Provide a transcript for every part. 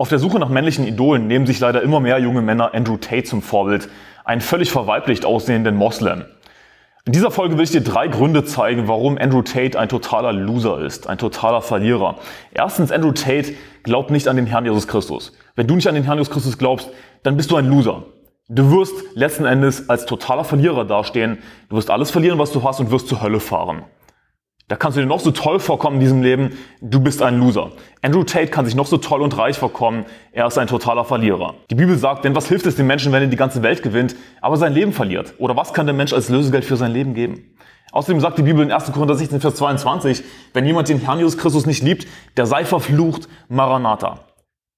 Auf der Suche nach männlichen Idolen nehmen sich leider immer mehr junge Männer Andrew Tate zum Vorbild, einen völlig verweiblicht aussehenden Moslem. In dieser Folge will ich dir drei Gründe zeigen, warum Andrew Tate ein totaler Loser ist, ein totaler Verlierer. Erstens, Andrew Tate glaubt nicht an den Herrn Jesus Christus. Wenn du nicht an den Herrn Jesus Christus glaubst, dann bist du ein Loser. Du wirst letzten Endes als totaler Verlierer dastehen. Du wirst alles verlieren, was du hast und wirst zur Hölle fahren. Da kannst du dir noch so toll vorkommen in diesem Leben, du bist ein Loser. Andrew Tate kann sich noch so toll und reich vorkommen, er ist ein totaler Verlierer. Die Bibel sagt, denn was hilft es dem Menschen, wenn er die ganze Welt gewinnt, aber sein Leben verliert? Oder was kann der Mensch als Lösegeld für sein Leben geben? Außerdem sagt die Bibel in 1. Korinther 16, Vers 22, wenn jemand den Herrn Jesus Christus nicht liebt, der sei verflucht, Maranatha.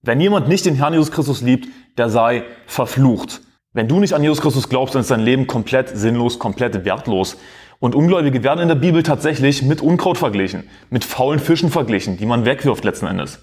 Wenn jemand nicht den Herrn Jesus Christus liebt, der sei verflucht. Wenn du nicht an Jesus Christus glaubst, dann ist dein Leben komplett sinnlos, komplett wertlos. Und Ungläubige werden in der Bibel tatsächlich mit Unkraut verglichen, mit faulen Fischen verglichen, die man wegwirft letzten Endes.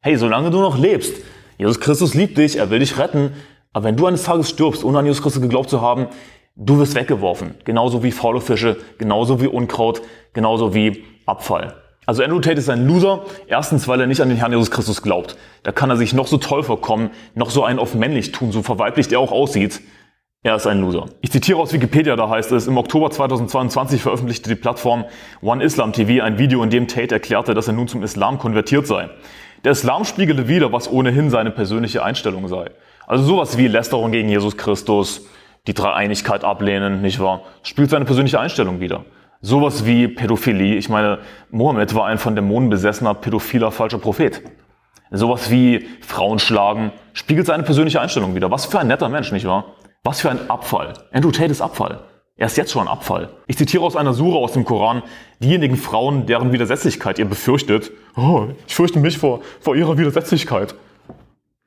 Hey, solange du noch lebst, Jesus Christus liebt dich, er will dich retten, aber wenn du eines Tages stirbst, ohne an Jesus Christus geglaubt zu haben, du wirst weggeworfen. Genauso wie faule Fische, genauso wie Unkraut, genauso wie Abfall. Also Andrew Tate ist ein Loser, erstens, weil er nicht an den Herrn Jesus Christus glaubt. Da kann er sich noch so toll vorkommen, noch so einen auf männlich tun, so verweiblicht er auch aussieht. Er ist ein Loser. Ich zitiere aus Wikipedia, da heißt es, im Oktober 2022 veröffentlichte die Plattform One Islam TV ein Video, in dem Tate erklärte, dass er nun zum Islam konvertiert sei. Der Islam spiegelte wieder, was ohnehin seine persönliche Einstellung sei. Also sowas wie Lästerung gegen Jesus Christus, die Dreieinigkeit ablehnen, nicht wahr? Spielt seine persönliche Einstellung wieder. Sowas wie Pädophilie. Ich meine, Mohammed war ein von Dämonen besessener, pädophiler, falscher Prophet. Sowas wie Frauen schlagen, spiegelt seine persönliche Einstellung wieder. Was für ein netter Mensch, nicht wahr? Was für ein Abfall. Andrew Tate ist Abfall. Er ist jetzt schon Abfall. Ich zitiere aus einer Sura aus dem Koran, diejenigen Frauen, deren Widersetzlichkeit ihr befürchtet, oh, ich fürchte mich vor, vor ihrer Widersetzlichkeit.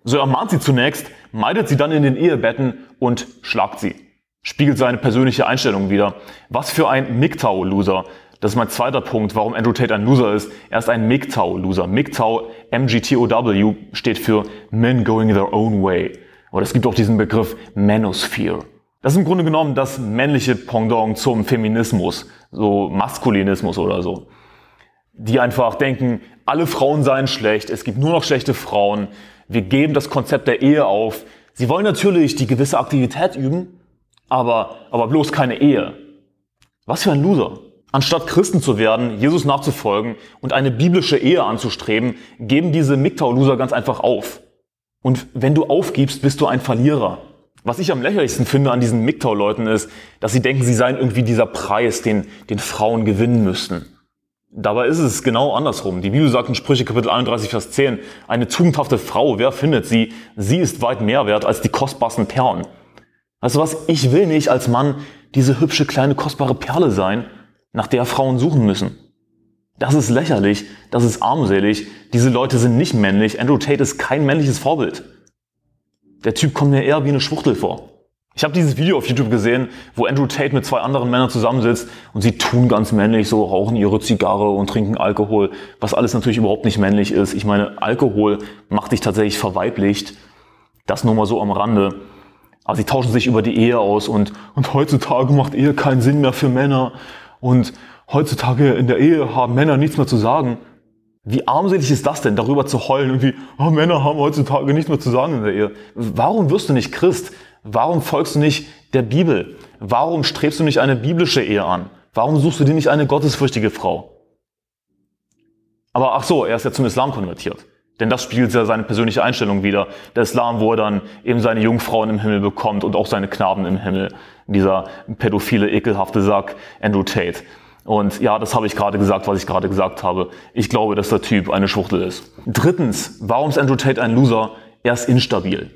So ermahnt sie zunächst, meidet sie dann in den Ehebetten und schlagt sie. Spiegelt seine persönliche Einstellung wieder. Was für ein MGTOW-Loser. Das ist mein zweiter Punkt, warum Andrew Tate ein Loser ist. Er ist ein MGTOW-Loser. MGTOW, m g t o w steht für Men Going Their Own Way. Oder es gibt auch diesen Begriff Manosphere. Das ist im Grunde genommen das männliche Pendant zum Feminismus, so Maskulinismus oder so. Die einfach denken, alle Frauen seien schlecht, es gibt nur noch schlechte Frauen, wir geben das Konzept der Ehe auf. Sie wollen natürlich die gewisse Aktivität üben, aber, aber bloß keine Ehe. Was für ein Loser. Anstatt Christen zu werden, Jesus nachzufolgen und eine biblische Ehe anzustreben, geben diese MGTOW-Loser ganz einfach auf. Und wenn du aufgibst, bist du ein Verlierer. Was ich am lächerlichsten finde an diesen MGTOW-Leuten ist, dass sie denken, sie seien irgendwie dieser Preis, den, den Frauen gewinnen müssten. Dabei ist es genau andersrum. Die Bibel sagt in Sprüche Kapitel 31, Vers 10, eine tugendhafte Frau, wer findet sie? Sie ist weit mehr wert als die kostbarsten Perlen. Weißt du was? Ich will nicht als Mann diese hübsche, kleine, kostbare Perle sein, nach der Frauen suchen müssen. Das ist lächerlich, das ist armselig, diese Leute sind nicht männlich, Andrew Tate ist kein männliches Vorbild. Der Typ kommt mir eher wie eine Schwuchtel vor. Ich habe dieses Video auf YouTube gesehen, wo Andrew Tate mit zwei anderen Männern zusammensitzt und sie tun ganz männlich, so rauchen ihre Zigarre und trinken Alkohol, was alles natürlich überhaupt nicht männlich ist. Ich meine, Alkohol macht dich tatsächlich verweiblicht. Das nur mal so am Rande. Aber also sie tauschen sich über die Ehe aus und, und heutzutage macht Ehe keinen Sinn mehr für Männer und, heutzutage in der Ehe haben Männer nichts mehr zu sagen. Wie armselig ist das denn, darüber zu heulen, irgendwie, oh, Männer haben heutzutage nichts mehr zu sagen in der Ehe. Warum wirst du nicht Christ? Warum folgst du nicht der Bibel? Warum strebst du nicht eine biblische Ehe an? Warum suchst du dir nicht eine gottesfürchtige Frau? Aber ach so, er ist ja zum Islam konvertiert. Denn das spiegelt ja seine persönliche Einstellung wieder. Der Islam, wo er dann eben seine Jungfrauen im Himmel bekommt und auch seine Knaben im Himmel. Dieser pädophile, ekelhafte Sack, Andrew Tate. Und ja, das habe ich gerade gesagt, was ich gerade gesagt habe. Ich glaube, dass der Typ eine Schwuchtel ist. Drittens, warum ist Andrew Tate ein Loser? Er ist instabil.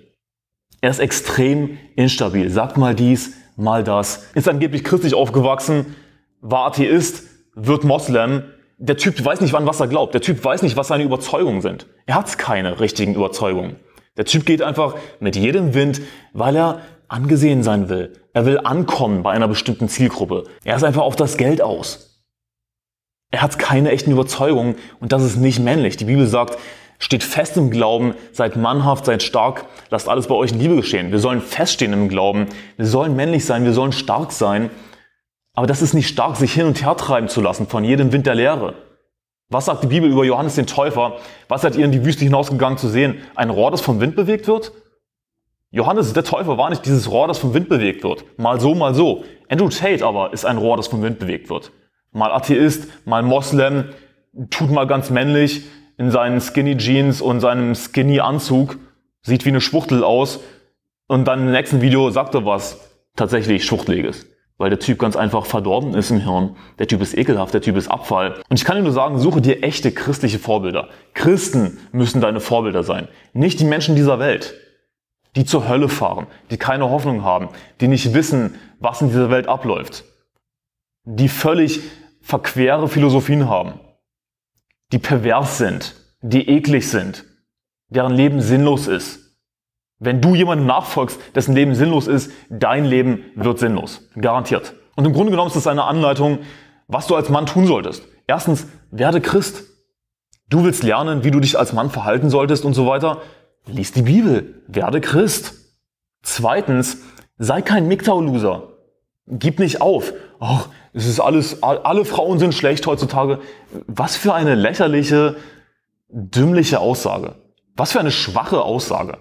Er ist extrem instabil. Sagt mal dies, mal das. Ist angeblich christlich aufgewachsen, war Atheist, wird Moslem. Der Typ weiß nicht, an was er glaubt. Der Typ weiß nicht, was seine Überzeugungen sind. Er hat keine richtigen Überzeugungen. Der Typ geht einfach mit jedem Wind, weil er angesehen sein will. Er will ankommen bei einer bestimmten Zielgruppe. Er ist einfach auf das Geld aus. Er hat keine echten Überzeugungen und das ist nicht männlich. Die Bibel sagt, steht fest im Glauben, seid mannhaft, seid stark, lasst alles bei euch in Liebe geschehen. Wir sollen feststehen im Glauben, wir sollen männlich sein, wir sollen stark sein. Aber das ist nicht stark, sich hin und her treiben zu lassen von jedem Wind der Lehre. Was sagt die Bibel über Johannes den Täufer? Was seid ihr in die Wüste hinausgegangen zu sehen? Ein Rohr, das vom Wind bewegt wird? Johannes der Täufer war nicht dieses Rohr, das vom Wind bewegt wird. Mal so, mal so. Andrew Tate aber ist ein Rohr, das vom Wind bewegt wird mal Atheist, mal Moslem, tut mal ganz männlich in seinen Skinny Jeans und seinem Skinny Anzug, sieht wie eine Schwuchtel aus und dann im nächsten Video sagt er was tatsächlich Schwuchteliges. Weil der Typ ganz einfach verdorben ist im Hirn. Der Typ ist ekelhaft, der Typ ist Abfall. Und ich kann dir nur sagen, suche dir echte christliche Vorbilder. Christen müssen deine Vorbilder sein. Nicht die Menschen dieser Welt die zur Hölle fahren, die keine Hoffnung haben, die nicht wissen, was in dieser Welt abläuft, die völlig verquere Philosophien haben, die pervers sind, die eklig sind, deren Leben sinnlos ist. Wenn du jemandem nachfolgst, dessen Leben sinnlos ist, dein Leben wird sinnlos. Garantiert. Und im Grunde genommen ist das eine Anleitung, was du als Mann tun solltest. Erstens, werde Christ. Du willst lernen, wie du dich als Mann verhalten solltest und so weiter. Lies die Bibel. Werde Christ. Zweitens, sei kein MGTOW-Loser. Gib nicht auf. Ach, es ist alles, alle Frauen sind schlecht heutzutage. Was für eine lächerliche, dümmliche Aussage. Was für eine schwache Aussage.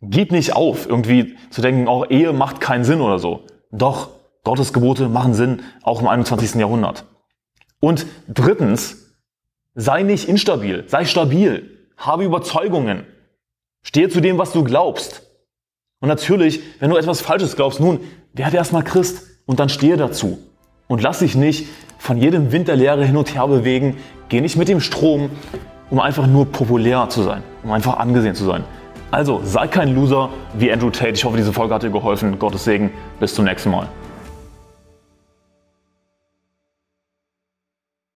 Gib nicht auf, irgendwie zu denken, auch Ehe macht keinen Sinn oder so. Doch, Gottes Gebote machen Sinn, auch im 21. Jahrhundert. Und drittens, sei nicht instabil, sei stabil, habe Überzeugungen, stehe zu dem, was du glaubst. Und natürlich, wenn du etwas Falsches glaubst, nun, werde erstmal Christ und dann stehe dazu. Und lass dich nicht von jedem Wind der Lehre hin und her bewegen. Geh nicht mit dem Strom, um einfach nur populär zu sein, um einfach angesehen zu sein. Also sei kein Loser wie Andrew Tate. Ich hoffe, diese Folge hat dir geholfen. Gottes Segen. Bis zum nächsten Mal.